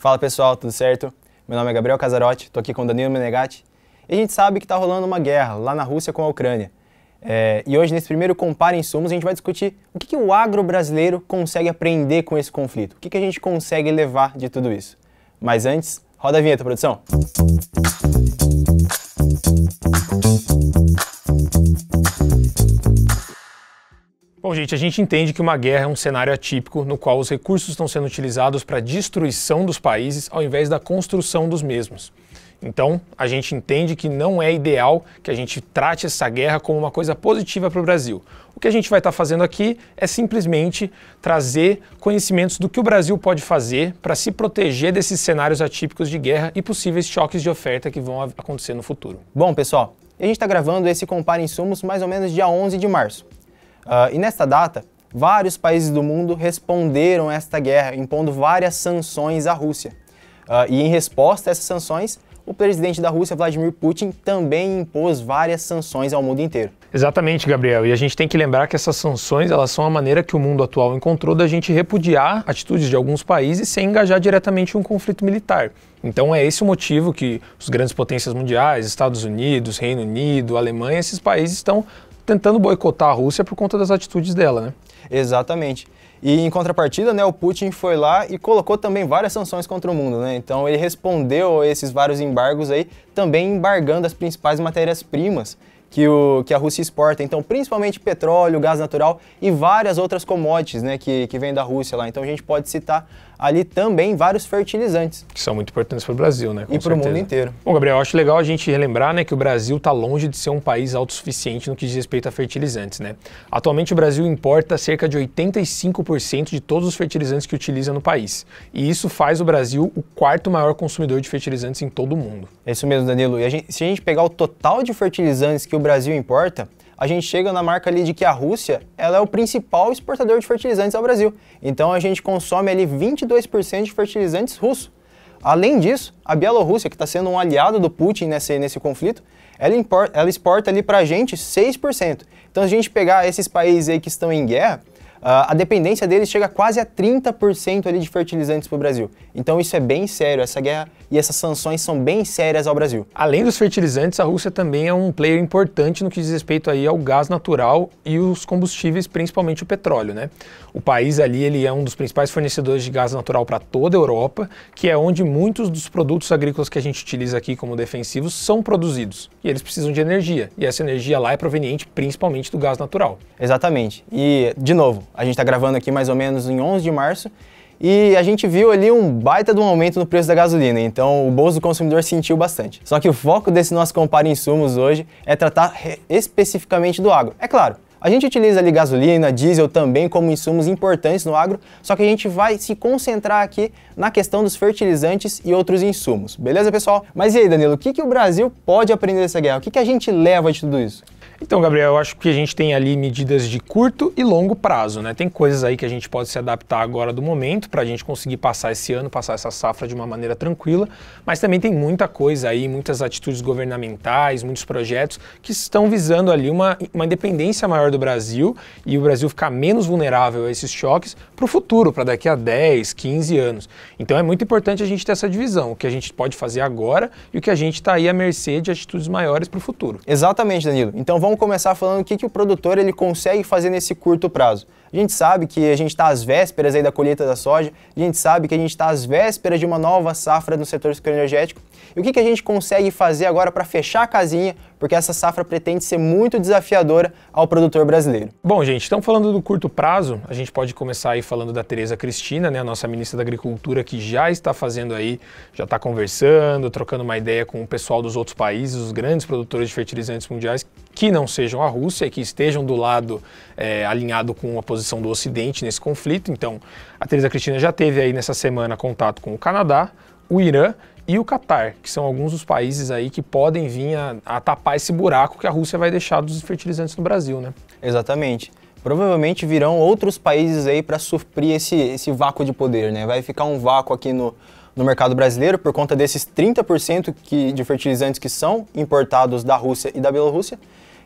Fala pessoal, tudo certo? Meu nome é Gabriel Casarotti, estou aqui com Danilo Menegatti e a gente sabe que está rolando uma guerra lá na Rússia com a Ucrânia. É, e hoje, nesse primeiro Compare Insumos, a gente vai discutir o que, que o agro brasileiro consegue aprender com esse conflito, o que, que a gente consegue levar de tudo isso. Mas antes, roda a vinheta, produção! Música Bom, gente, a gente entende que uma guerra é um cenário atípico no qual os recursos estão sendo utilizados para a destruição dos países ao invés da construção dos mesmos. Então, a gente entende que não é ideal que a gente trate essa guerra como uma coisa positiva para o Brasil. O que a gente vai estar tá fazendo aqui é simplesmente trazer conhecimentos do que o Brasil pode fazer para se proteger desses cenários atípicos de guerra e possíveis choques de oferta que vão acontecer no futuro. Bom, pessoal, a gente está gravando esse Compare Insumos mais ou menos dia 11 de março. Uh, e nesta data, vários países do mundo responderam a esta guerra, impondo várias sanções à Rússia. Uh, e em resposta a essas sanções, o presidente da Rússia, Vladimir Putin, também impôs várias sanções ao mundo inteiro. Exatamente, Gabriel. E a gente tem que lembrar que essas sanções elas são a maneira que o mundo atual encontrou da gente repudiar atitudes de alguns países sem engajar diretamente em um conflito militar. Então é esse o motivo que os grandes potências mundiais, Estados Unidos, Reino Unido, Alemanha, esses países estão tentando boicotar a Rússia por conta das atitudes dela, né? Exatamente. E em contrapartida, né, o Putin foi lá e colocou também várias sanções contra o mundo, né? Então ele respondeu a esses vários embargos aí, também embargando as principais matérias-primas que, o, que a Rússia exporta. Então, principalmente petróleo, gás natural e várias outras commodities, né, que, que vêm da Rússia lá. Então a gente pode citar ali também vários fertilizantes. Que são muito importantes para o Brasil, né? Com e para o mundo inteiro. Bom, Gabriel, acho legal a gente relembrar né, que o Brasil está longe de ser um país autossuficiente no que diz respeito a fertilizantes, né? Atualmente o Brasil importa cerca de 85% de todos os fertilizantes que utiliza no país. E isso faz o Brasil o quarto maior consumidor de fertilizantes em todo o mundo. É isso mesmo, Danilo. E a gente, se a gente pegar o total de fertilizantes que o Brasil importa, a gente chega na marca ali de que a Rússia ela é o principal exportador de fertilizantes ao Brasil. Então a gente consome ali 22% de fertilizantes russos. Além disso, a Bielorrússia, que está sendo um aliado do Putin nesse, nesse conflito, ela, importa, ela exporta ali para a gente 6%. Então, se a gente pegar esses países aí que estão em guerra, ah, a dependência deles chega quase a 30% ali de fertilizantes para o Brasil. Então isso é bem sério, essa guerra e essas sanções são bem sérias ao Brasil. Além dos fertilizantes, a Rússia também é um player importante no que diz respeito aí ao gás natural e os combustíveis, principalmente o petróleo, né? O país ali ele é um dos principais fornecedores de gás natural para toda a Europa, que é onde muitos dos produtos agrícolas que a gente utiliza aqui como defensivos são produzidos. E eles precisam de energia, e essa energia lá é proveniente principalmente do gás natural. Exatamente. E de novo, a gente está gravando aqui mais ou menos em 11 de março e a gente viu ali um baita de um aumento no preço da gasolina, então o bolso do consumidor sentiu bastante. Só que o foco desse nosso compare insumos hoje é tratar especificamente do agro. É claro, a gente utiliza ali gasolina, diesel também como insumos importantes no agro, só que a gente vai se concentrar aqui na questão dos fertilizantes e outros insumos. Beleza, pessoal? Mas e aí, Danilo, o que, que o Brasil pode aprender dessa guerra? O que, que a gente leva de tudo isso? Então, Gabriel, eu acho que a gente tem ali medidas de curto e longo prazo, né? Tem coisas aí que a gente pode se adaptar agora do momento para a gente conseguir passar esse ano, passar essa safra de uma maneira tranquila, mas também tem muita coisa aí, muitas atitudes governamentais, muitos projetos que estão visando ali uma, uma independência maior do Brasil e o Brasil ficar menos vulnerável a esses choques para o futuro, para daqui a 10, 15 anos. Então é muito importante a gente ter essa divisão, o que a gente pode fazer agora e o que a gente está aí à mercê de atitudes maiores para o futuro. Exatamente, Danilo. Então vamos vamos começar falando o que, que o produtor ele consegue fazer nesse curto prazo. A gente sabe que a gente está às vésperas aí da colheita da soja, a gente sabe que a gente está às vésperas de uma nova safra no setor energético. E o que, que a gente consegue fazer agora para fechar a casinha, porque essa safra pretende ser muito desafiadora ao produtor brasileiro? Bom, gente, então falando do curto prazo, a gente pode começar aí falando da Tereza Cristina, né, a nossa ministra da Agricultura, que já está fazendo aí, já está conversando, trocando uma ideia com o pessoal dos outros países, os grandes produtores de fertilizantes mundiais que não sejam a Rússia e que estejam do lado é, alinhado com a posição do Ocidente nesse conflito. Então, a Teresa Cristina já teve aí nessa semana contato com o Canadá, o Irã e o Catar, que são alguns dos países aí que podem vir a, a tapar esse buraco que a Rússia vai deixar dos fertilizantes no Brasil, né? Exatamente provavelmente virão outros países aí para suprir esse, esse vácuo de poder, né? Vai ficar um vácuo aqui no, no mercado brasileiro por conta desses 30% que, de fertilizantes que são importados da Rússia e da Bielorrússia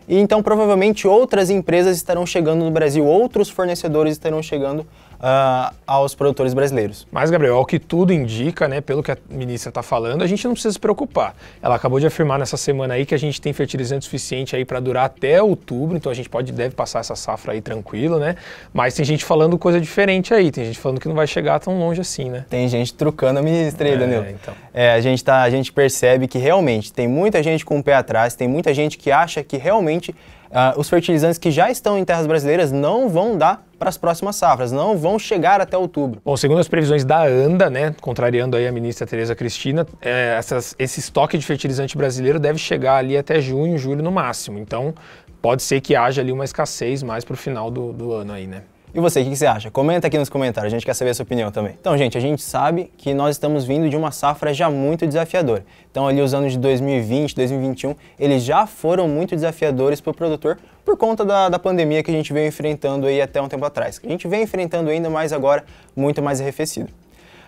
e então provavelmente outras empresas estarão chegando no Brasil, outros fornecedores estarão chegando uh, aos produtores brasileiros. Mas, Gabriel, ao que tudo indica, né, pelo que a ministra está falando, a gente não precisa se preocupar. Ela acabou de afirmar nessa semana aí que a gente tem fertilizante suficiente aí para durar até outubro, então a gente pode deve passar essa safra aí tranquilo, né? Mas tem gente falando coisa diferente aí, tem gente falando que não vai chegar tão longe assim, né? Tem gente trucando a ministra aí, é, Danilo. Então. É, a gente tá, a gente percebe que realmente tem muita gente com o pé atrás, tem muita gente que acha que realmente Uh, os fertilizantes que já estão em terras brasileiras não vão dar para as próximas safras, não vão chegar até outubro. Bom, segundo as previsões da ANDA, né, contrariando aí a ministra Tereza Cristina, é, essas, esse estoque de fertilizante brasileiro deve chegar ali até junho, julho no máximo. Então, pode ser que haja ali uma escassez mais para o final do, do ano aí, né? E você, o que, você acha? Comenta aqui nos comentários, a gente quer saber a sua opinião também. Então, gente, a gente sabe que nós estamos vindo de uma safra já muito desafiadora. Então, ali os anos de 2020, 2021, eles já foram muito desafiadores para o produtor por conta da, da pandemia que a gente veio enfrentando aí até um tempo atrás. Que a gente vem enfrentando ainda mais agora, muito mais arrefecido.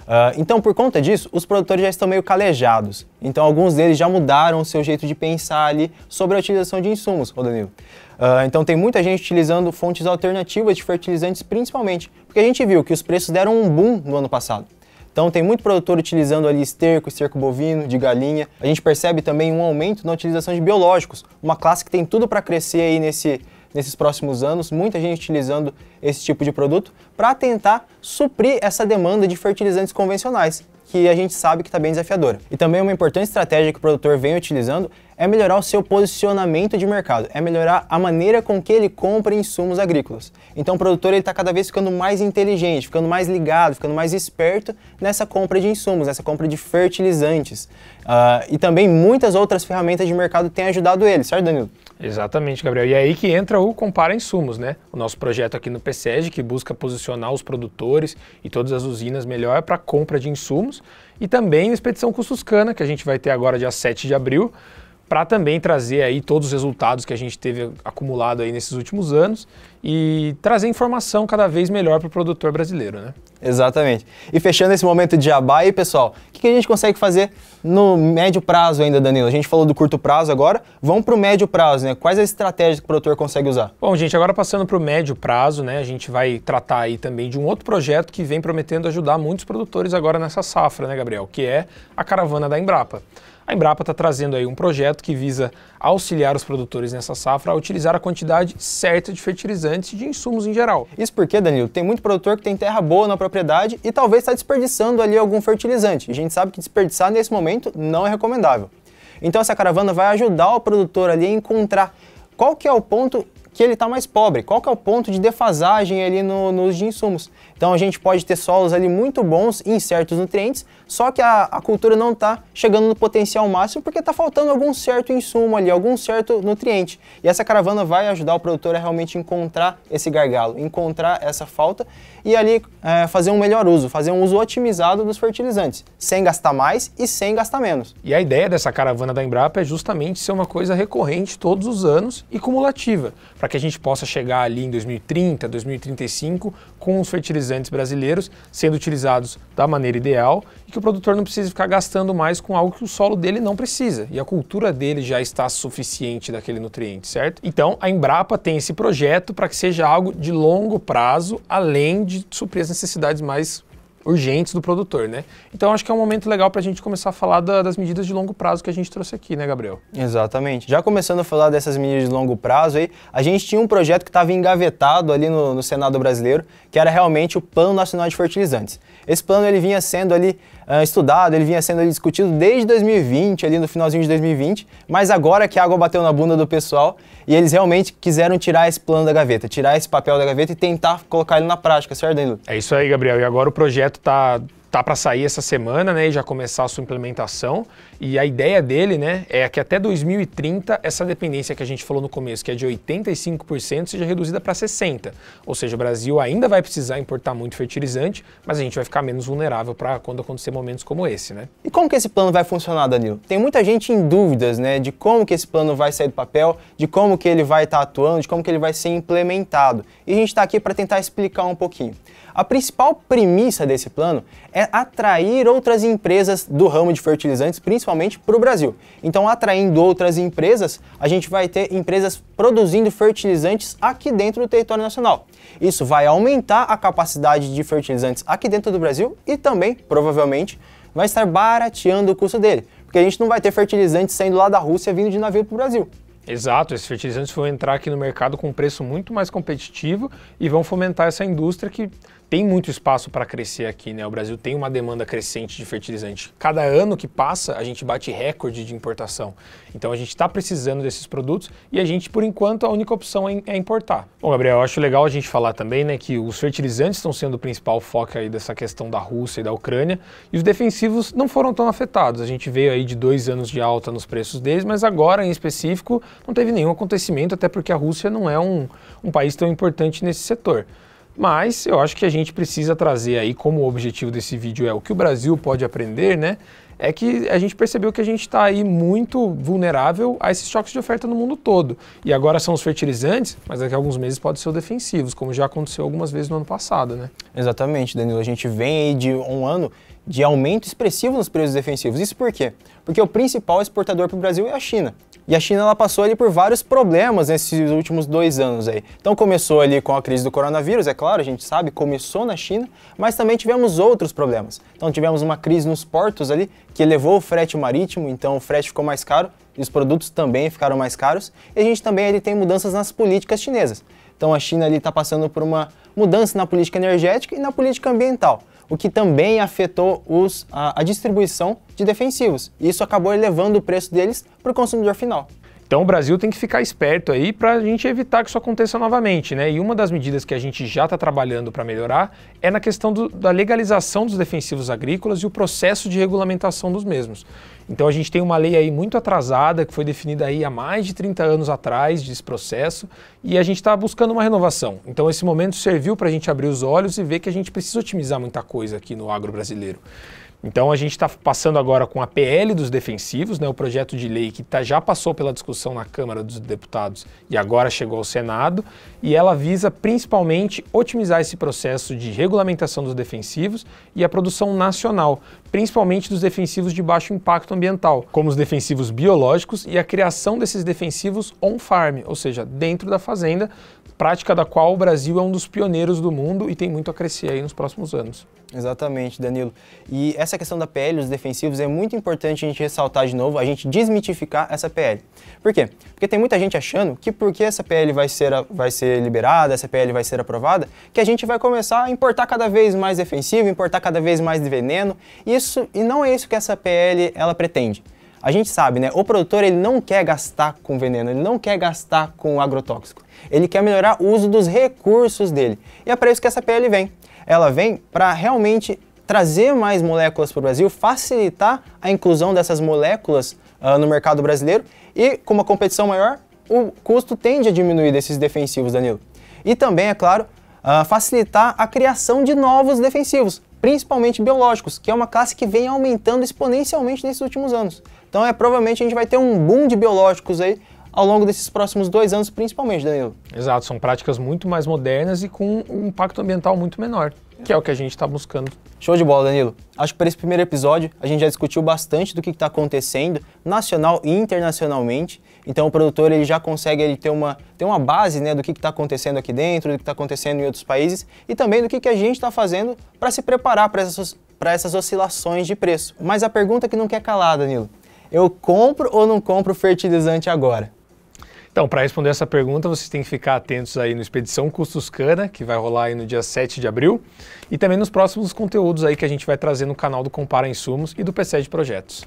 Uh, então, por conta disso, os produtores já estão meio calejados. Então, alguns deles já mudaram o seu jeito de pensar ali sobre a utilização de insumos, Rodrigo. Uh, então tem muita gente utilizando fontes alternativas de fertilizantes, principalmente, porque a gente viu que os preços deram um boom no ano passado. Então tem muito produtor utilizando ali esterco, esterco bovino, de galinha. A gente percebe também um aumento na utilização de biológicos, uma classe que tem tudo para crescer aí nesse, nesses próximos anos, muita gente utilizando esse tipo de produto para tentar suprir essa demanda de fertilizantes convencionais, que a gente sabe que está bem desafiadora. E também uma importante estratégia que o produtor vem utilizando é melhorar o seu posicionamento de mercado, é melhorar a maneira com que ele compra insumos agrícolas. Então o produtor está cada vez ficando mais inteligente, ficando mais ligado, ficando mais esperto nessa compra de insumos, nessa compra de fertilizantes. Uh, e também muitas outras ferramentas de mercado têm ajudado ele, certo Danilo? Exatamente, Gabriel. E é aí que entra o Compara Insumos, né? O nosso projeto aqui no PSEG, que busca posicionar os produtores e todas as usinas melhor para compra de insumos. E também a Expedição Cana, que a gente vai ter agora dia 7 de abril, para também trazer aí todos os resultados que a gente teve acumulado aí nesses últimos anos e trazer informação cada vez melhor para o produtor brasileiro, né? Exatamente. E fechando esse momento de jabá aí, pessoal, o que, que, a gente consegue fazer no médio prazo ainda, Danilo? A gente falou do curto prazo agora, vamos para o médio prazo, né? Quais as estratégias que o produtor consegue usar? Bom, gente, agora passando para o médio prazo, né? A gente vai tratar aí também de um outro projeto que vem prometendo ajudar muitos produtores agora nessa safra, né, Gabriel? Que é a caravana da Embrapa. A Embrapa está trazendo aí um projeto que visa auxiliar os produtores nessa safra a utilizar a quantidade certa de fertilizantes e de insumos em geral. Isso porque, Danilo, tem muito produtor que tem terra boa na propriedade e talvez está desperdiçando ali algum fertilizante. E a gente sabe que desperdiçar nesse momento não é recomendável. Então essa caravana vai ajudar o produtor ali a encontrar qual que é o ponto que ele está mais pobre, qual que é o ponto de defasagem ali nos no insumos. Então a gente pode ter solos ali muito bons em certos nutrientes, só que a, a cultura não está chegando no potencial máximo porque está faltando algum certo insumo ali, algum certo nutriente. E essa caravana vai ajudar o produtor a realmente encontrar esse gargalo, encontrar essa falta e ali é, fazer um melhor uso, fazer um uso otimizado dos fertilizantes, sem gastar mais e sem gastar menos. E a ideia dessa caravana da Embrapa é justamente ser uma coisa recorrente todos os anos e cumulativa, para que a gente possa chegar ali em 2030, 2035 com os fertilizantes brasileiros sendo utilizados da maneira ideal e que o produtor não precise ficar gastando mais com algo que o solo dele não precisa e a cultura dele já está suficiente daquele nutriente, certo? Então a Embrapa tem esse projeto para que seja algo de longo prazo, além de suprir as necessidades mais urgentes do produtor, né? Então acho que é um momento legal para a gente começar a falar da, das medidas de longo prazo que a gente trouxe aqui, né, Gabriel? Exatamente. Já começando a falar dessas medidas de longo prazo aí, a gente tinha um projeto que estava engavetado ali no, no Senado brasileiro, que era realmente o Plano Nacional de Fertilizantes. Esse plano ele vinha sendo ali eh, estudado, ele vinha sendo discutido desde 2020, ali no finalzinho de 2020, mas agora que a água bateu na bunda do pessoal e eles realmente quiseram tirar esse plano da gaveta, tirar esse papel da gaveta e tentar colocar ele na prática, certo, Danilo? É isso aí, Gabriel. E agora o projeto está tá para sair essa semana, né, e já começar a sua implementação. E a ideia dele, né, é que até 2030 essa dependência que a gente falou no começo, que é de 85%, seja reduzida para 60. Ou seja, o Brasil ainda vai precisar importar muito fertilizante, mas a gente vai ficar menos vulnerável para quando acontecer momentos como esse, né? E como que esse plano vai funcionar, Danilo? Tem muita gente em dúvidas, né, de como que esse plano vai sair do papel, de como que ele vai estar tá atuando, de como que ele vai ser implementado. E a gente está aqui para tentar explicar um pouquinho. A principal premissa desse plano é atrair outras empresas do ramo de fertilizantes, principalmente para o Brasil. Então, atraindo outras empresas, a gente vai ter empresas produzindo fertilizantes aqui dentro do território nacional. Isso vai aumentar a capacidade de fertilizantes aqui dentro do Brasil e também, provavelmente, vai estar barateando o custo dele, porque a gente não vai ter fertilizantes saindo lá da Rússia vindo de navio para o Brasil. Exato, esses fertilizantes vão entrar aqui no mercado com um preço muito mais competitivo e vão fomentar essa indústria que tem muito espaço para crescer aqui, né? O Brasil tem uma demanda crescente de fertilizante. Cada ano que passa, a gente bate recorde de importação. Então a gente está precisando desses produtos e a gente, por enquanto, a única opção é, é importar. Bom, Gabriel, eu acho legal a gente falar também, né, que os fertilizantes estão sendo o principal foco aí dessa questão da Rússia e da Ucrânia e os defensivos não foram tão afetados. A gente veio aí de dois anos de alta nos preços deles, mas agora em específico não teve nenhum acontecimento, até porque a Rússia não é um, um país tão importante nesse setor. Mas eu acho que a gente precisa trazer aí, como objetivo desse vídeo é o que o Brasil pode aprender, né? É que a gente percebeu que a gente está aí muito vulnerável a esses choques de oferta no mundo todo. E agora são os fertilizantes, mas daqui a alguns meses pode ser os defensivos, como já aconteceu algumas vezes no ano passado, né? Exatamente, Danilo. A gente vem aí de um ano de aumento expressivo nos preços defensivos. Isso por quê? Porque o principal exportador para o Brasil é a China. E a China ela passou ali por vários problemas nesses últimos dois anos aí. Então começou ali com a crise do coronavírus, é claro, a gente sabe, começou na China, mas também tivemos outros problemas. Então tivemos uma crise nos portos ali, que elevou o frete marítimo, então o frete ficou mais caro e os produtos também ficaram mais caros. E a gente também ali tem mudanças nas políticas chinesas. Então a China ali está passando por uma mudança na política energética e na política ambiental o que também afetou os, a, a distribuição de defensivos. Isso acabou elevando o preço deles para o consumidor final. Então o Brasil tem que ficar esperto aí para a gente evitar que isso aconteça novamente, né? E uma das medidas que a gente já está trabalhando para melhorar é na questão do, da legalização dos defensivos agrícolas e o processo de regulamentação dos mesmos. Então a gente tem uma lei aí muito atrasada que foi definida aí há mais de 30 anos atrás desse processo e a gente está buscando uma renovação. Então esse momento serviu para a gente abrir os olhos e ver que a gente precisa otimizar muita coisa aqui no agro brasileiro. Então a gente está passando agora com a PL dos defensivos, né, o projeto de lei que tá, já passou pela discussão na Câmara dos Deputados e agora chegou ao Senado, e ela visa principalmente otimizar esse processo de regulamentação dos defensivos e a produção nacional, principalmente dos defensivos de baixo impacto ambiental, como os defensivos biológicos e a criação desses defensivos on-farm, ou seja, dentro da fazenda, prática da qual o Brasil é um dos pioneiros do mundo e tem muito a crescer aí nos próximos anos. Exatamente, Danilo. E essa questão da PL dos defensivos é muito importante a gente ressaltar de novo, a gente desmitificar essa PL. Por quê? Porque tem muita gente achando que porque essa PL vai ser, vai ser liberada, essa PL vai ser aprovada, que a gente vai começar a importar cada vez mais defensivo, importar cada vez mais veneno. Isso, e não é isso que essa PL ela pretende. A gente sabe, né? O produtor ele não quer gastar com veneno, ele não quer gastar com agrotóxico. Ele quer melhorar o uso dos recursos dele. E é para isso que essa PL vem ela vem para realmente trazer mais moléculas para o Brasil, facilitar a inclusão dessas moléculas uh, no mercado brasileiro e, com uma competição maior, o custo tende a diminuir desses defensivos, Danilo. E também, é claro, uh, facilitar a criação de novos defensivos, principalmente biológicos, que é uma classe que vem aumentando exponencialmente nesses últimos anos. Então, é provavelmente a gente vai ter um boom de biológicos aí ao longo desses próximos dois anos, principalmente, Danilo. Exato, são práticas muito mais modernas e com um impacto ambiental muito menor, que é o que a gente está buscando. Show de bola, Danilo. Acho que para esse primeiro episódio a gente já discutiu bastante do que está acontecendo nacional e internacionalmente. Então o produtor ele já consegue ele ter, uma, ter uma base né, do que está acontecendo aqui dentro, do que está acontecendo em outros países e também do que, que a gente está fazendo para se preparar para essas, essas oscilações de preço. Mas a pergunta que não quer calar, Danilo, eu é compro ou não compro fertilizante agora? Então, para responder essa pergunta, vocês têm que ficar atentos aí no Expedição Custos Cana, que vai rolar aí no dia 7 de abril, e também nos próximos conteúdos aí que a gente vai trazer no canal do Compara Insumos e do PC de Projetos.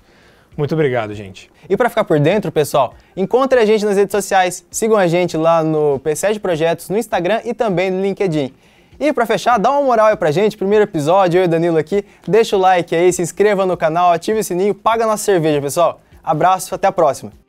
Muito obrigado, gente. E para ficar por dentro, pessoal, encontre a gente nas redes sociais, sigam a gente lá no PC de Projetos, no Instagram e também no LinkedIn. E para fechar, dá uma moral aí pra gente, primeiro episódio, eu e Danilo aqui. Deixa o like aí, se inscreva no canal, ative o sininho, paga nossa cerveja, pessoal. Abraço, até a próxima.